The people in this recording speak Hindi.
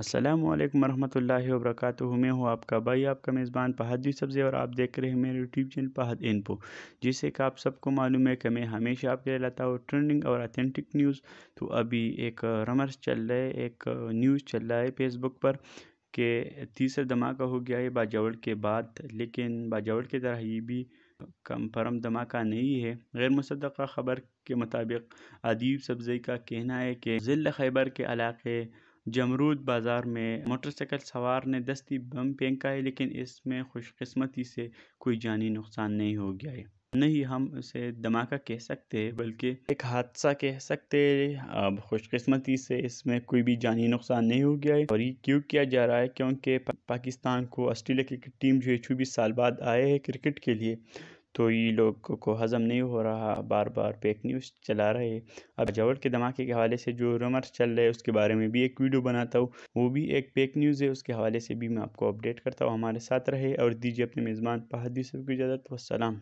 असलम वरहमल वरक मैं हूँ आपका भाई आपका मेज़बान पहाद जी सब्ज़ी और आप देख रहे हैं मेरे यूट्यूब चैनल पहाद इनपो जिससे कि आप सबको मालूम है कि मैं हमेशा आपके लिए लाता हूँ ट्रेंडिंग और अथेंटिक न्यूज़ तो अभी एक रमर्स चल रहा है एक न्यूज़ चल रहा है फेसबुक पर कि तीसरा धमाका हो गया है बाजावड़ के बाद लेकिन बाजावड़ की तरह ये भी परम धमाका नहीं है गैर मुसदा ख़बर के मुताबिक अदीब सब्ज़ी का कहना है कि ज़िल खैबर के इलाके जमरूद बाज़ार में मोटरसाइकिल सवार ने दस्ती बम फेंका है लेकिन इसमें खुशकस्मती से कोई जानी नुकसान नहीं हो गया है नहीं हम उसे धमाका कह सकते बल्कि एक हादसा कह सकते अब खुशकस्मती से इसमें कोई भी जानी नुकसान नहीं हो गया है और ये क्यों किया जा रहा है क्योंकि पाकिस्तान को ऑस्ट्रेलिया क्रिकेट टीम जो है छब्बीस साल बाद आए है क्रिकेट के लिए तो ये लोग को हज़म नहीं हो रहा बार बार फेक न्यूज़ चला रहे अब जवर के धमाके के हवाले से जो रूमर्स चल रहे हैं उसके बारे में भी एक वीडियो बनाता हूँ वो भी एक फेक न्यूज़ है उसके हवाले से भी मैं आपको अपडेट करता हूँ हमारे साथ रहे और दीजिए अपने मेज़बान पहादी सब की इजाज़त वसलम